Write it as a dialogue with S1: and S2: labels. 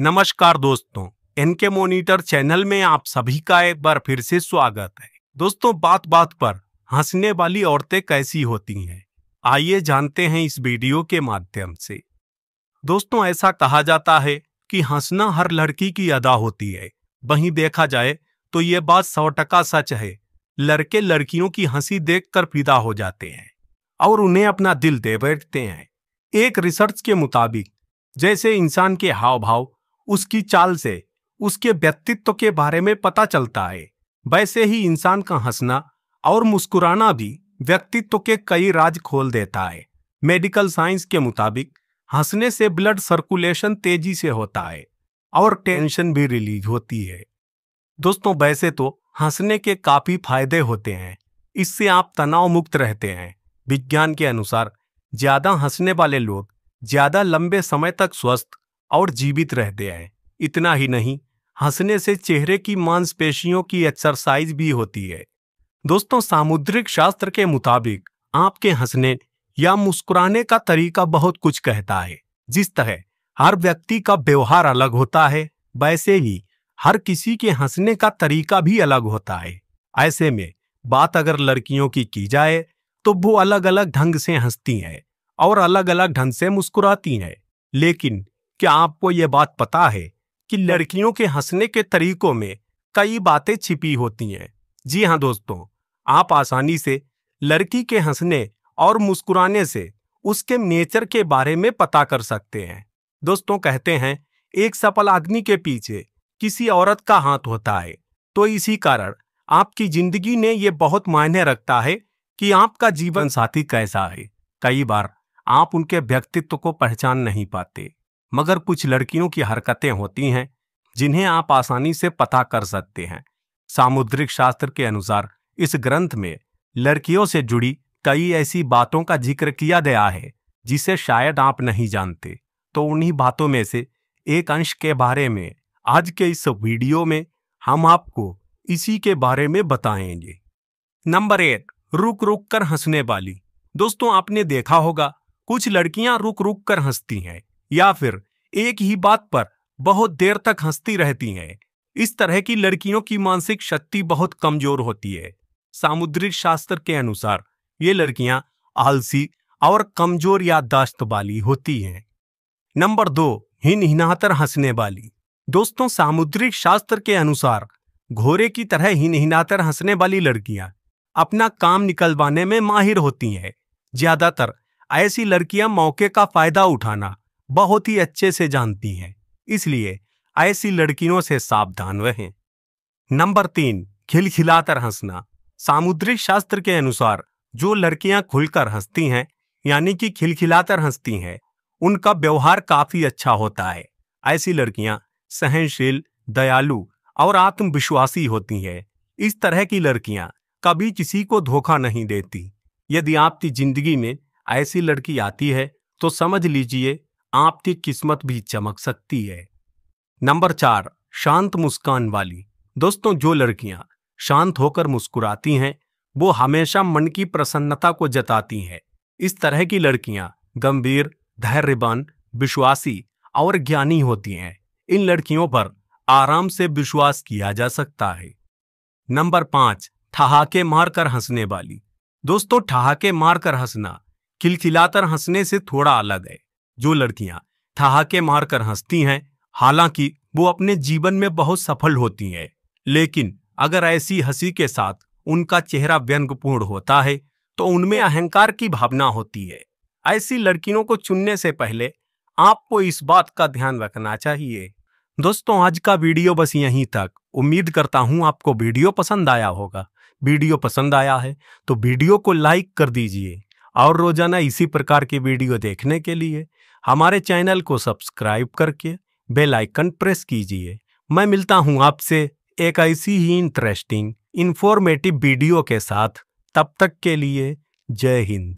S1: नमस्कार दोस्तों N K monitor channel में आप सभी का एक बार फिर से स्वागत है दोस्तों बात बात पर हंसने वाली औरतें कैसी होती हैं आइए जानते हैं इस वीडियो के माध्यम से दोस्तों ऐसा कहा जाता है कि हंसना हर लड़की की अदा होती है वहीं देखा जाए तो ये बात सौ टका सच है लड़के लड़कियों की हंसी देखकर फिदा हो जाते हैं और उन्हें अपना दिल दे बैठते हैं एक रिसर्च के मुताबिक जैसे इंसान के हाव भाव उसकी चाल से उसके व्यक्तित्व के बारे में पता चलता है वैसे ही इंसान का हंसना और मुस्कुराना भी व्यक्तित्व के कई राज खोल देता है मेडिकल साइंस के मुताबिक हंसने से ब्लड सर्कुलेशन तेजी से होता है और टेंशन भी रिलीज होती है दोस्तों वैसे तो हंसने के काफी फायदे होते हैं इससे आप तनाव मुक्त रहते हैं विज्ञान के अनुसार ज्यादा हंसने वाले लोग ज्यादा लंबे समय तक स्वस्थ और जीवित रहते हैं इतना ही नहीं हंसने से चेहरे की मांसपेशियों की एक्सरसाइज भी होती है दोस्तों सामुद्रिक शास्त्र के मुताबिक आपके हंसने या मुस्कुराने का तरीका बहुत कुछ कहता है जिस तरह हर व्यक्ति का व्यवहार अलग होता है वैसे ही हर किसी के हंसने का तरीका भी अलग होता है ऐसे में बात अगर लड़कियों की की जाए तो वो अलग अलग ढंग से हंसती हैं और अलग अलग ढंग से मुस्कुराती हैं लेकिन क्या आपको ये बात पता है कि लड़कियों के हंसने के तरीकों में कई बातें छिपी होती हैं जी हाँ दोस्तों आप आसानी से लड़की के हंसने और मुस्कुराने से उसके नेचर के बारे में पता कर सकते हैं दोस्तों कहते हैं एक सफल आदमी के पीछे किसी औरत का हाथ होता है तो इसी कारण आपकी जिंदगी ने यह बहुत मायने रखता है कि आपका जीवन साथी कैसा है कई बार आप उनके व्यक्तित्व को पहचान नहीं पाते मगर कुछ लड़कियों की हरकतें होती हैं जिन्हें आप आसानी से पता कर सकते हैं सामुद्रिक शास्त्र के अनुसार इस ग्रंथ में लड़कियों से जुड़ी कई ऐसी बातों का जिक्र किया गया है जिसे शायद आप नहीं जानते तो उन्हीं बातों में से एक अंश के बारे में आज के इस वीडियो में हम आपको इसी के बारे में बताएंगे नंबर एक रुक रुक कर हंसने वाली दोस्तों आपने देखा होगा कुछ लड़कियां रुक रुक कर हंसती हैं या फिर एक ही बात पर बहुत देर तक हंसती रहती हैं इस तरह की लड़कियों की मानसिक शक्ति बहुत कमजोर होती है सामुद्रिक शास्त्र के अनुसार ये लड़कियां आलसी और कमजोर याददाश्त वाली होती हैं नंबर दो हिन हिनातर हंसने वाली दोस्तों सामुद्रिक शास्त्र के अनुसार घोड़े की तरह हिन हिनातर हंसने वाली लड़कियां अपना काम निकलवाने में माहिर होती हैं ज्यादातर ऐसी लड़कियां मौके का फायदा उठाना बहुत ही अच्छे से जानती हैं इसलिए ऐसी लड़कियों से सावधान रहें नंबर तीन खिलखिलाकर हंसना सामुद्रिक शास्त्र के अनुसार जो लड़कियां खुलकर हंसती हैं यानी कि खिलखिलाकर हंसती हैं उनका व्यवहार काफी अच्छा होता है ऐसी लड़कियां सहनशील दयालु और आत्मविश्वासी होती हैं इस तरह की लड़कियां कभी किसी को धोखा नहीं देती यदि आपकी जिंदगी में ऐसी लड़की आती है तो समझ लीजिए आपकी किस्मत भी चमक सकती है नंबर चार शांत मुस्कान वाली दोस्तों जो लड़कियां शांत होकर मुस्कुराती हैं वो हमेशा मन की प्रसन्नता को जताती हैं इस तरह की लड़कियां गंभीर धैर्यवान विश्वासी और ज्ञानी होती हैं इन लड़कियों पर आराम से विश्वास किया जा सकता है नंबर पांच ठहाके मारकर हंसने वाली दोस्तों ठहाके मारकर हंसना खिलखिलाकर हंसने से थोड़ा अलग है जो लड़कियां ठहाके मारकर हंसती हैं हालांकि वो अपने जीवन में बहुत सफल होती हैं लेकिन अगर ऐसी हंसी के साथ उनका चेहरा व्यंगपूर्ण होता है तो उनमें अहंकार की भावना होती है ऐसी लड़कियों को चुनने से पहले आपको इस बात का ध्यान रखना चाहिए दोस्तों आज का वीडियो बस यहीं तक उम्मीद करता हूं आपको वीडियो पसंद आया होगा वीडियो पसंद आया है तो वीडियो को लाइक कर दीजिए और रोजाना इसी प्रकार की वीडियो देखने के लिए हमारे चैनल को सब्सक्राइब करके बेल आइकन प्रेस कीजिए मैं मिलता हूं आपसे एक ऐसी ही इंटरेस्टिंग इन्फॉर्मेटिव वीडियो के साथ तब तक के लिए जय हिंद